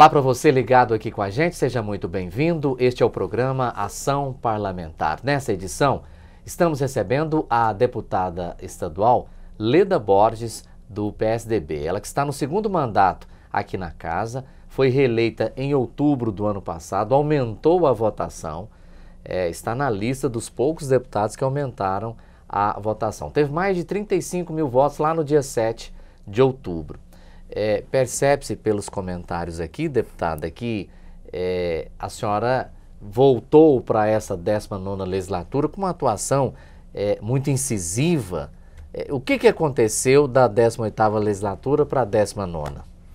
Olá para você ligado aqui com a gente, seja muito bem-vindo. Este é o programa Ação Parlamentar. Nessa edição, estamos recebendo a deputada estadual Leda Borges, do PSDB. Ela que está no segundo mandato aqui na casa, foi reeleita em outubro do ano passado, aumentou a votação, é, está na lista dos poucos deputados que aumentaram a votação. Teve mais de 35 mil votos lá no dia 7 de outubro. É, Percebe-se pelos comentários aqui, deputada, que é, a senhora voltou para essa 19 legislatura com uma atuação é, muito incisiva. É, o que, que aconteceu da 18 legislatura para a 19?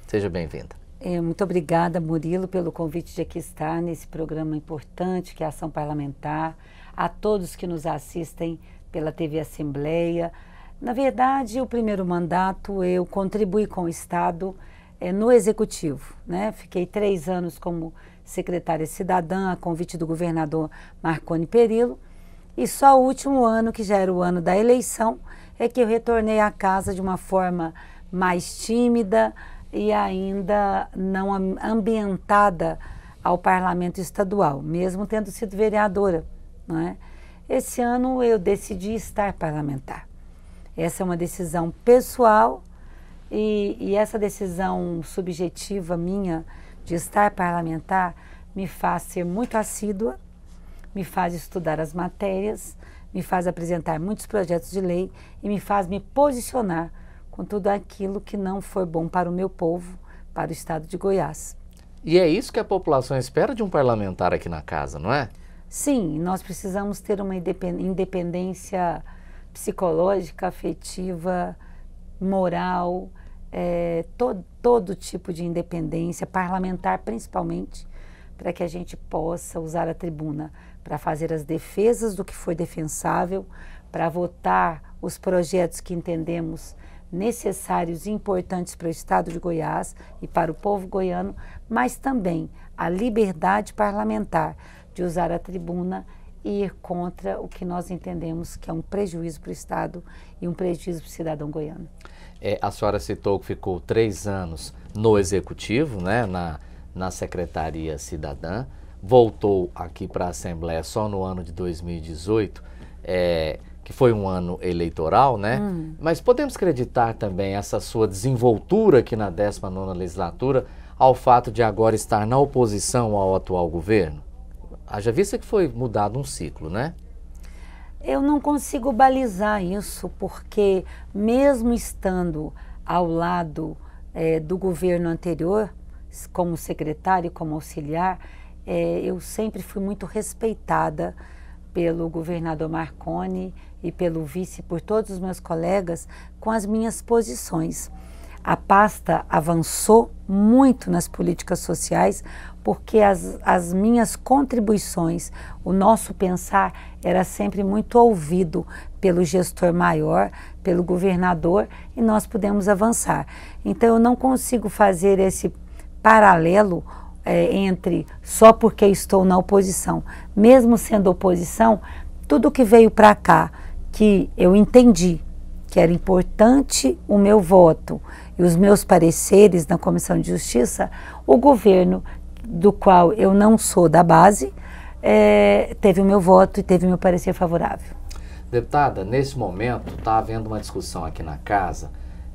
Seja bem-vinda. É, muito obrigada, Murilo, pelo convite de aqui estar nesse programa importante que é a Ação Parlamentar. A todos que nos assistem pela TV Assembleia na verdade, o primeiro mandato eu contribuí com o Estado é, no Executivo. Né? Fiquei três anos como secretária cidadã, a convite do governador Marconi Perillo, e só o último ano, que já era o ano da eleição, é que eu retornei à casa de uma forma mais tímida e ainda não ambientada ao parlamento estadual, mesmo tendo sido vereadora. Não é? Esse ano eu decidi estar parlamentar. Essa é uma decisão pessoal e, e essa decisão subjetiva minha de estar parlamentar me faz ser muito assídua, me faz estudar as matérias, me faz apresentar muitos projetos de lei e me faz me posicionar com tudo aquilo que não foi bom para o meu povo, para o estado de Goiás. E é isso que a população espera de um parlamentar aqui na casa, não é? Sim, nós precisamos ter uma independência psicológica, afetiva, moral, é, todo, todo tipo de independência, parlamentar principalmente, para que a gente possa usar a tribuna para fazer as defesas do que foi defensável, para votar os projetos que entendemos necessários e importantes para o Estado de Goiás e para o povo goiano, mas também a liberdade parlamentar de usar a tribuna e ir contra o que nós entendemos que é um prejuízo para o Estado e um prejuízo para o cidadão goiano. É, a senhora citou que ficou três anos no Executivo, né, na, na Secretaria Cidadã, voltou aqui para a Assembleia só no ano de 2018, é, que foi um ano eleitoral, né? Hum. Mas podemos acreditar também essa sua desenvoltura aqui na 19 nona legislatura ao fato de agora estar na oposição ao atual governo? Haja vista que foi mudado um ciclo, né? Eu não consigo balizar isso, porque mesmo estando ao lado é, do governo anterior, como secretário, e como auxiliar, é, eu sempre fui muito respeitada pelo governador Marconi e pelo vice, por todos os meus colegas, com as minhas posições. A pasta avançou muito nas políticas sociais, porque as, as minhas contribuições, o nosso pensar era sempre muito ouvido pelo gestor maior, pelo governador, e nós pudemos avançar. Então eu não consigo fazer esse paralelo é, entre só porque estou na oposição. Mesmo sendo oposição, tudo que veio para cá, que eu entendi que era importante o meu voto e os meus pareceres na Comissão de Justiça, o governo do qual eu não sou da base, é, teve o meu voto e teve o meu parecer favorável. Deputada, nesse momento está havendo uma discussão aqui na casa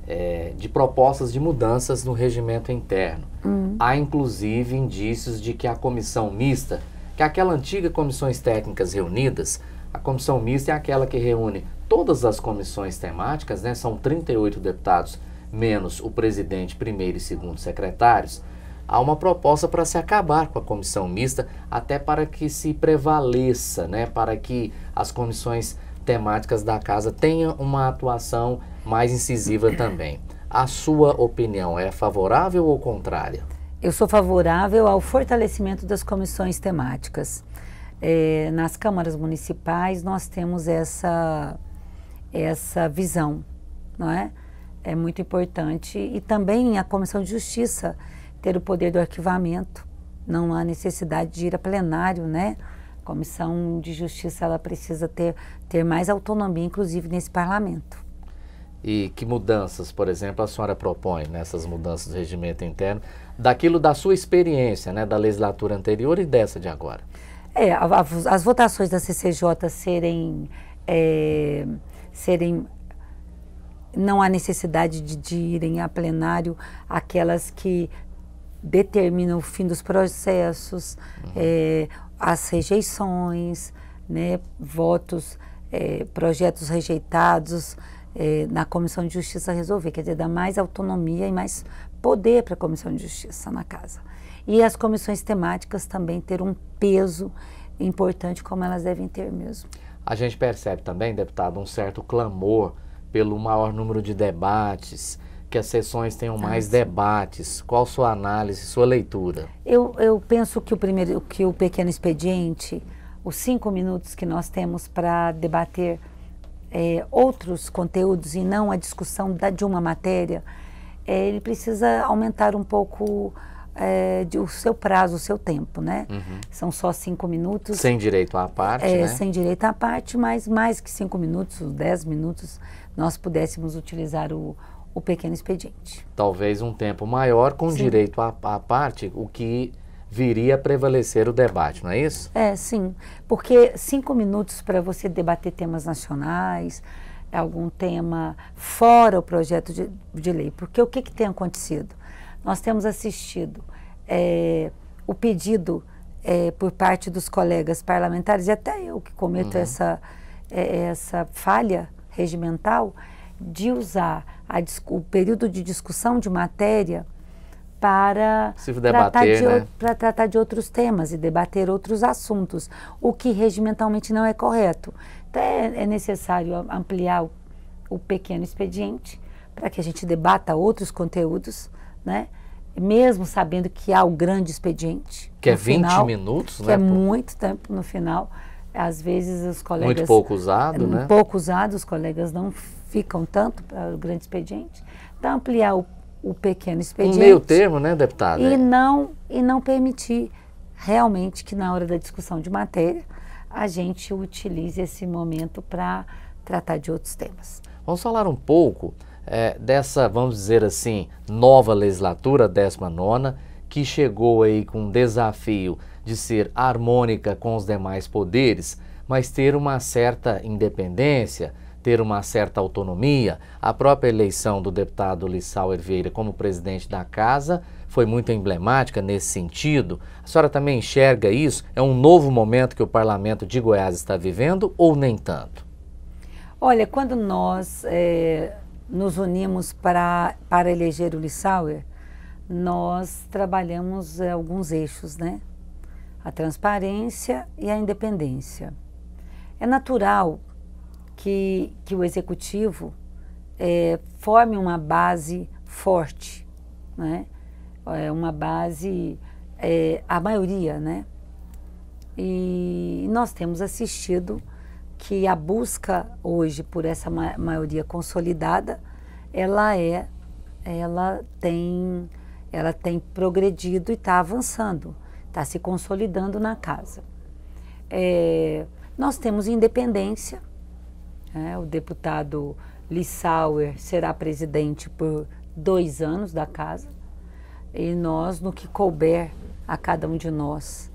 é, de propostas de mudanças no regimento interno. Uhum. Há inclusive indícios de que a comissão mista, que é aquela antiga comissões técnicas reunidas, a comissão mista é aquela que reúne todas as comissões temáticas, né? são 38 deputados menos o presidente, primeiro e segundo secretários, há uma proposta para se acabar com a comissão mista, até para que se prevaleça, né, para que as comissões temáticas da casa tenham uma atuação mais incisiva também. A sua opinião é favorável ou contrária? Eu sou favorável ao fortalecimento das comissões temáticas. É, nas câmaras municipais nós temos essa essa visão, não é? É muito importante e também a comissão de justiça ter o poder do arquivamento, não há necessidade de ir a plenário, né? A Comissão de Justiça ela precisa ter, ter mais autonomia, inclusive nesse parlamento. E que mudanças, por exemplo, a senhora propõe nessas mudanças do regimento interno, daquilo da sua experiência, né, da legislatura anterior e dessa de agora? É, a, a, as votações da CCJ serem, é, serem não há necessidade de, de irem a plenário aquelas que determina o fim dos processos, uhum. é, as rejeições, né, votos, é, projetos rejeitados é, na Comissão de Justiça resolver, quer dizer, dá mais autonomia e mais poder para a Comissão de Justiça na casa. E as comissões temáticas também ter um peso importante como elas devem ter mesmo. A gente percebe também, deputado, um certo clamor pelo maior número de debates, que as sessões tenham ah, mais ah, debates. Qual sua análise, sua leitura? Eu, eu penso que o primeiro, que o pequeno expediente, os cinco minutos que nós temos para debater é, outros conteúdos e não a discussão da, de uma matéria, é, ele precisa aumentar um pouco é, de, o seu prazo, o seu tempo, né? Uhum. São só cinco minutos. Sem direito à parte, é, né? Sem direito à parte, mas mais que cinco minutos, dez minutos, nós pudéssemos utilizar o, o pequeno expediente. Talvez um tempo maior, com sim. direito à, à parte, o que viria a prevalecer o debate, não é isso? É, sim. Porque cinco minutos para você debater temas nacionais, algum tema fora o projeto de, de lei. Porque o que, que tem acontecido? Nós temos assistido é, o pedido é, por parte dos colegas parlamentares, e até eu que cometo uhum. essa, é, essa falha regimental, de usar a, o período de discussão de matéria para debater, tratar, de, né? tratar de outros temas e debater outros assuntos, o que regimentalmente não é correto. Então é, é necessário ampliar o, o pequeno expediente para que a gente debata outros conteúdos, né? mesmo sabendo que há o grande expediente. Que é 20 final, minutos, que né? Que é muito tempo no final, às vezes os colegas... Muito pouco usado, hum, né? Pouco usado, os colegas não ficam tanto para eh, o grande expediente. Então, ampliar o, o pequeno expediente... Um meio termo, né, deputada? E é. não, e não permitir realmente que na hora da discussão de matéria a gente utilize esse momento para tratar de outros temas. Vamos falar um pouco é, dessa, vamos dizer assim, nova legislatura, 19 nona, que chegou aí com um desafio de ser harmônica com os demais poderes, mas ter uma certa independência, ter uma certa autonomia. A própria eleição do deputado Lissau Herveira como presidente da casa foi muito emblemática nesse sentido. A senhora também enxerga isso? É um novo momento que o parlamento de Goiás está vivendo ou nem tanto? Olha, quando nós é, nos unimos para, para eleger o Lissauer, nós trabalhamos é, alguns eixos, né? a transparência e a independência. É natural que, que o executivo é, forme uma base forte, né? é uma base, é, a maioria, né? E nós temos assistido que a busca hoje por essa ma maioria consolidada, ela é, ela tem, ela tem progredido e está avançando está se consolidando na casa. É, nós temos independência, né? o deputado Lissauer será presidente por dois anos da casa e nós, no que couber a cada um de nós,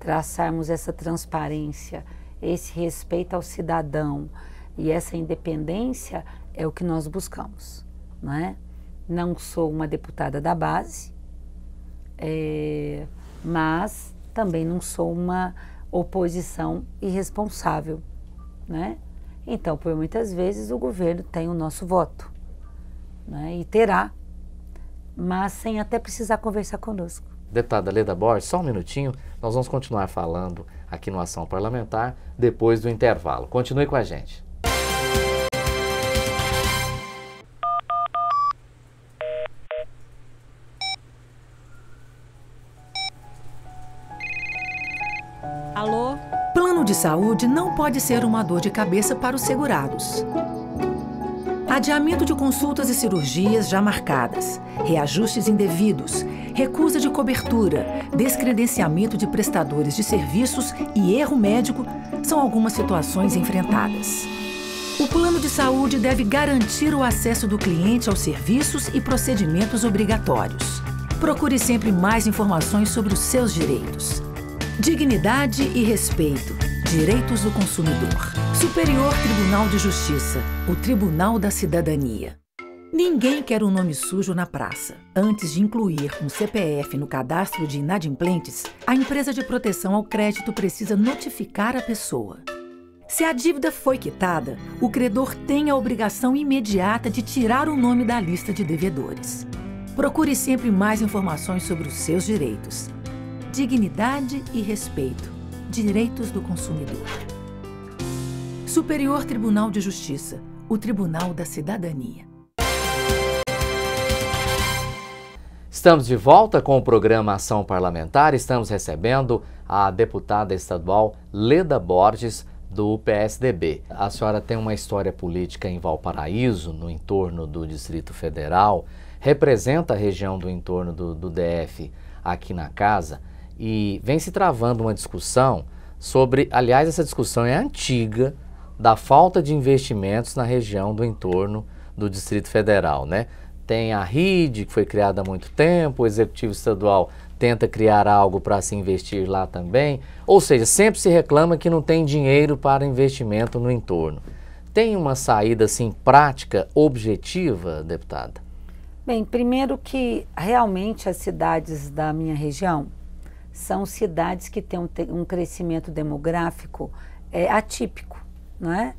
traçarmos essa transparência, esse respeito ao cidadão e essa independência é o que nós buscamos, não né? Não sou uma deputada da base, é, mas também não sou uma oposição irresponsável, né? Então, por muitas vezes o governo tem o nosso voto, né? E terá, mas sem até precisar conversar conosco. Deputada Leda Borges, só um minutinho, nós vamos continuar falando aqui no Ação Parlamentar depois do intervalo. Continue com a gente. saúde não pode ser uma dor de cabeça para os segurados. Adiamento de consultas e cirurgias já marcadas, reajustes indevidos, recusa de cobertura, descredenciamento de prestadores de serviços e erro médico são algumas situações enfrentadas. O plano de saúde deve garantir o acesso do cliente aos serviços e procedimentos obrigatórios. Procure sempre mais informações sobre os seus direitos. Dignidade e respeito. Direitos do Consumidor. Superior Tribunal de Justiça, o Tribunal da Cidadania. Ninguém quer um nome sujo na praça. Antes de incluir um CPF no cadastro de inadimplentes, a empresa de proteção ao crédito precisa notificar a pessoa. Se a dívida foi quitada, o credor tem a obrigação imediata de tirar o nome da lista de devedores. Procure sempre mais informações sobre os seus direitos. Dignidade e respeito Direitos do Consumidor. Superior Tribunal de Justiça, o Tribunal da Cidadania. Estamos de volta com o programa Ação Parlamentar. Estamos recebendo a deputada estadual Leda Borges, do PSDB. A senhora tem uma história política em Valparaíso, no entorno do Distrito Federal, representa a região do entorno do, do DF aqui na casa e vem se travando uma discussão sobre, aliás, essa discussão é antiga da falta de investimentos na região do entorno do Distrito Federal, né? Tem a RID, que foi criada há muito tempo, o Executivo Estadual tenta criar algo para se investir lá também, ou seja, sempre se reclama que não tem dinheiro para investimento no entorno. Tem uma saída assim prática, objetiva, deputada? Bem, primeiro que realmente as cidades da minha região são cidades que têm um, um crescimento demográfico é, atípico, não é?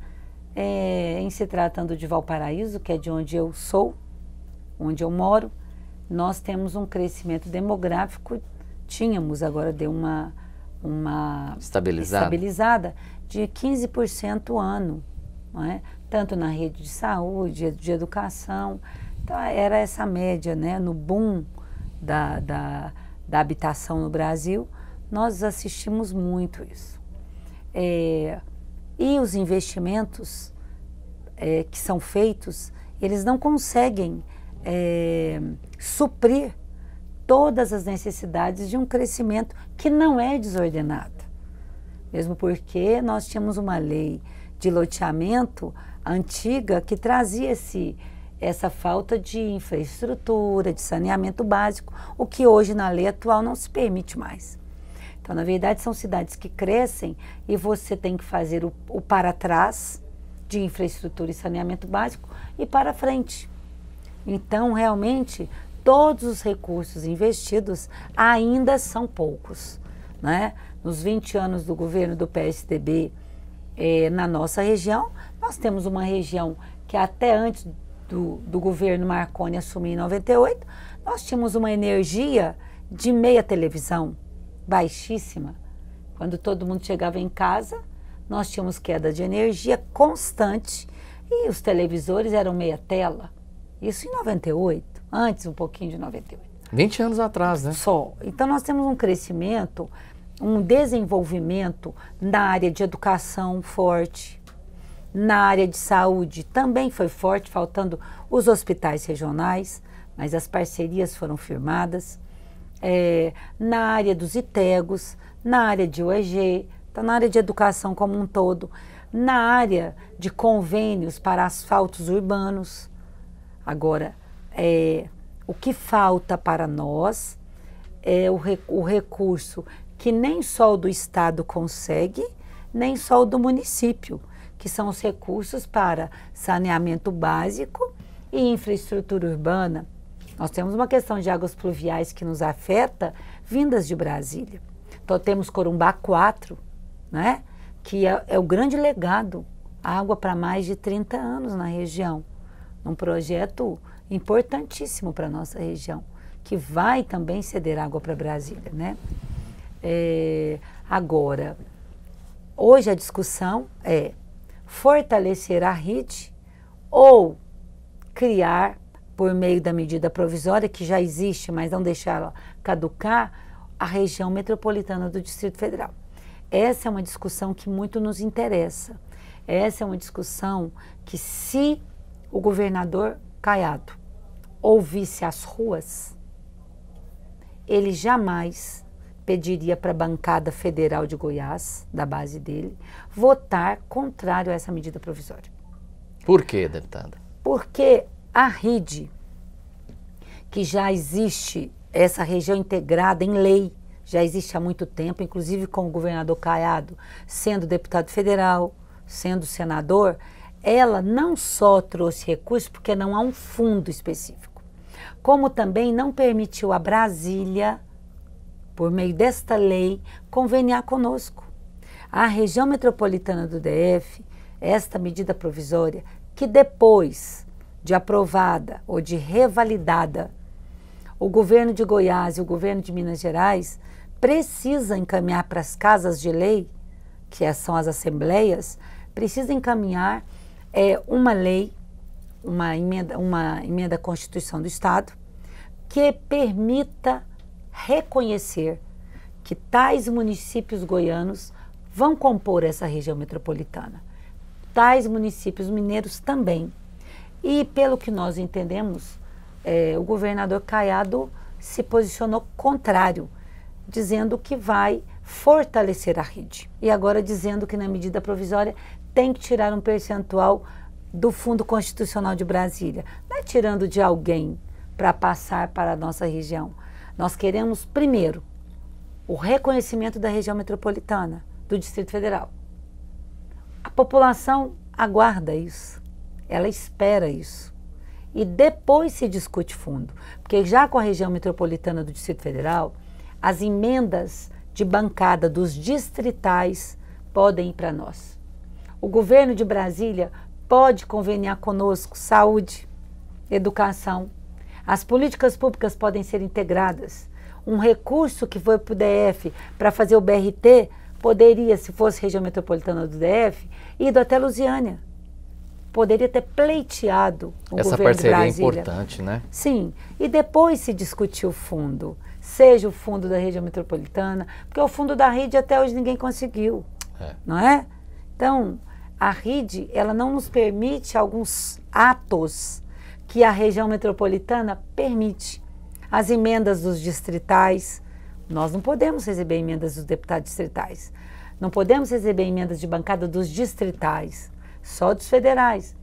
é? Em se tratando de Valparaíso, que é de onde eu sou, onde eu moro, nós temos um crescimento demográfico, tínhamos agora deu uma uma estabilizada, estabilizada de 15% ano, não é? tanto na rede de saúde, de educação. Então, era essa média, né? no boom da, da da habitação no Brasil, nós assistimos muito isso. É, e os investimentos é, que são feitos, eles não conseguem é, suprir todas as necessidades de um crescimento que não é desordenado. Mesmo porque nós tínhamos uma lei de loteamento antiga que trazia esse essa falta de infraestrutura, de saneamento básico, o que hoje na lei atual não se permite mais. Então, na verdade, são cidades que crescem e você tem que fazer o, o para trás de infraestrutura e saneamento básico e para frente. Então, realmente, todos os recursos investidos ainda são poucos. Né? Nos 20 anos do governo do PSDB eh, na nossa região, nós temos uma região que até antes do, do governo Marconi assumir em 98, nós tínhamos uma energia de meia televisão, baixíssima. Quando todo mundo chegava em casa, nós tínhamos queda de energia constante e os televisores eram meia tela. Isso em 98, antes um pouquinho de 98. 20 anos atrás, né? Só. Então nós temos um crescimento, um desenvolvimento na área de educação forte, na área de saúde também foi forte, faltando os hospitais regionais, mas as parcerias foram firmadas. É, na área dos ITEGOS, na área de OEG, tá na área de educação como um todo, na área de convênios para asfaltos urbanos. Agora, é, o que falta para nós é o, o recurso que nem só o do Estado consegue, nem só o do município que são os recursos para saneamento básico e infraestrutura urbana. Nós temos uma questão de águas pluviais que nos afeta vindas de Brasília. Então temos Corumbá 4, né? que é, é o grande legado, água para mais de 30 anos na região. Um projeto importantíssimo para a nossa região, que vai também ceder água para Brasília. Né? É, agora, hoje a discussão é fortalecer a rede ou criar, por meio da medida provisória, que já existe, mas não deixar ela caducar, a região metropolitana do Distrito Federal. Essa é uma discussão que muito nos interessa. Essa é uma discussão que, se o governador Caiado ouvisse as ruas, ele jamais pediria para a bancada federal de Goiás, da base dele, votar contrário a essa medida provisória. Por quê, deputada? Porque a RIDE, que já existe essa região integrada em lei, já existe há muito tempo, inclusive com o governador Caiado sendo deputado federal, sendo senador, ela não só trouxe recursos, porque não há um fundo específico, como também não permitiu a Brasília por meio desta lei, conveniar conosco. A região metropolitana do DF, esta medida provisória, que depois de aprovada ou de revalidada, o governo de Goiás e o governo de Minas Gerais precisa encaminhar para as casas de lei, que é, são as assembleias, precisa encaminhar é, uma lei, uma emenda, uma emenda à Constituição do Estado, que permita reconhecer que tais municípios goianos vão compor essa região metropolitana. Tais municípios mineiros também. E pelo que nós entendemos, é, o governador Caiado se posicionou contrário, dizendo que vai fortalecer a rede. E agora dizendo que na medida provisória tem que tirar um percentual do Fundo Constitucional de Brasília. Não é tirando de alguém para passar para a nossa região nós queremos, primeiro, o reconhecimento da região metropolitana do Distrito Federal. A população aguarda isso, ela espera isso. E depois se discute fundo, porque já com a região metropolitana do Distrito Federal, as emendas de bancada dos distritais podem ir para nós. O governo de Brasília pode conveniar conosco saúde, educação, as políticas públicas podem ser integradas. Um recurso que foi para o DF para fazer o BRT poderia, se fosse região metropolitana do DF, ido até Lusiânia. Poderia ter pleiteado o Essa governo parceria é importante, né? Sim. E depois se discutiu o fundo. Seja o fundo da região metropolitana, porque o fundo da rede até hoje ninguém conseguiu. É. Não é? Então, a rede, ela não nos permite alguns atos que a região metropolitana permite. As emendas dos distritais, nós não podemos receber emendas dos deputados distritais. Não podemos receber emendas de bancada dos distritais, só dos federais.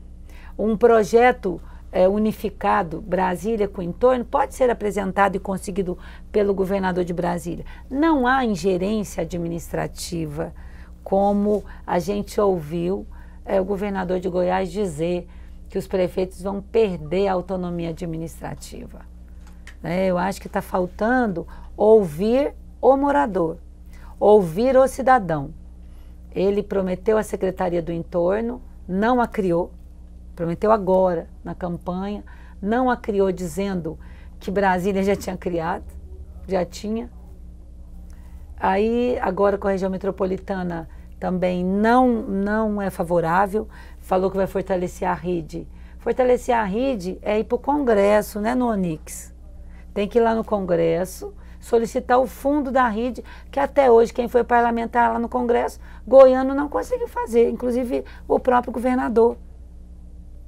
Um projeto é, unificado Brasília com o entorno pode ser apresentado e conseguido pelo governador de Brasília. Não há ingerência administrativa, como a gente ouviu é, o governador de Goiás dizer que os prefeitos vão perder a autonomia administrativa. Né? Eu acho que está faltando ouvir o morador, ouvir o cidadão. Ele prometeu a Secretaria do Entorno, não a criou, prometeu agora na campanha, não a criou dizendo que Brasília já tinha criado, já tinha. Aí agora com a região metropolitana também não não é favorável, falou que vai fortalecer a rede. Fortalecer a rede é ir para o Congresso, né, no Onix. Tem que ir lá no Congresso, solicitar o fundo da rede, que até hoje quem foi parlamentar lá no Congresso, goiano não conseguiu fazer, inclusive o próprio governador.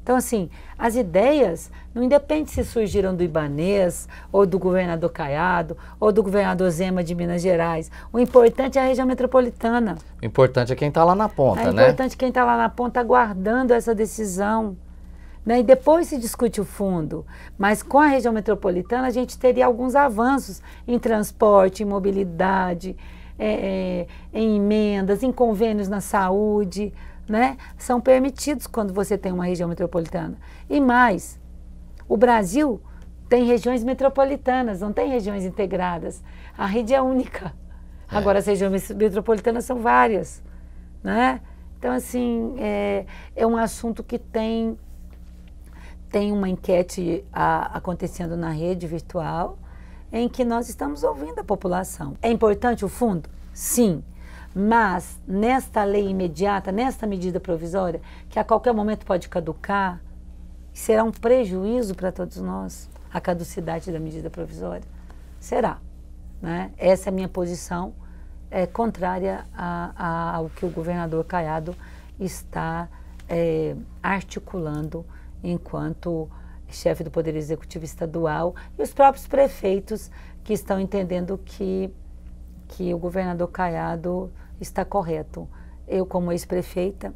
Então, assim, as ideias não independe se surgiram do Ibanês, ou do governador Caiado, ou do governador Zema de Minas Gerais. O importante é a região metropolitana. O importante é quem está lá na ponta, é né? O importante é quem está lá na ponta aguardando essa decisão. Né? E depois se discute o fundo. Mas com a região metropolitana, a gente teria alguns avanços em transporte, em mobilidade, é, é, em emendas, em convênios na saúde né, são permitidos quando você tem uma região metropolitana. E mais, o Brasil tem regiões metropolitanas, não tem regiões integradas. A rede é única. É. Agora, as regiões metropolitanas são várias, né? Então, assim, é, é um assunto que tem, tem uma enquete a, acontecendo na rede virtual em que nós estamos ouvindo a população. É importante o fundo? Sim. Mas nesta lei imediata, nesta medida provisória, que a qualquer momento pode caducar, será um prejuízo para todos nós a caducidade da medida provisória. Será. Né? Essa é a minha posição, é, contrária a, a, ao que o governador Caiado está é, articulando enquanto chefe do Poder Executivo Estadual e os próprios prefeitos que estão entendendo que, que o governador Caiado está correto. Eu, como ex-prefeita,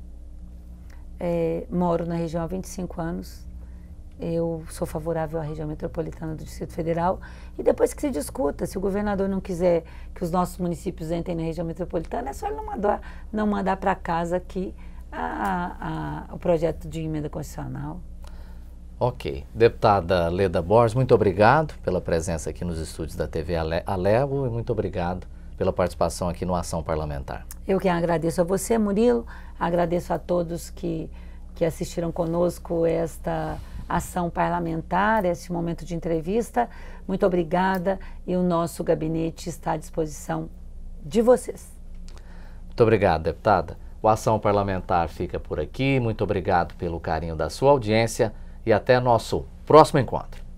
é, moro na região há 25 anos, eu sou favorável à região metropolitana do Distrito Federal e depois que se discuta, se o governador não quiser que os nossos municípios entrem na região metropolitana, é só ele não mandar, não mandar para casa aqui a, a, o projeto de emenda constitucional. Ok. Deputada Leda Borges, muito obrigado pela presença aqui nos estúdios da TV Alevo e muito obrigado pela participação aqui no Ação Parlamentar. Eu que agradeço a você, Murilo, agradeço a todos que, que assistiram conosco esta ação parlamentar, este momento de entrevista. Muito obrigada e o nosso gabinete está à disposição de vocês. Muito obrigado, deputada. O Ação Parlamentar fica por aqui. Muito obrigado pelo carinho da sua audiência e até nosso próximo encontro.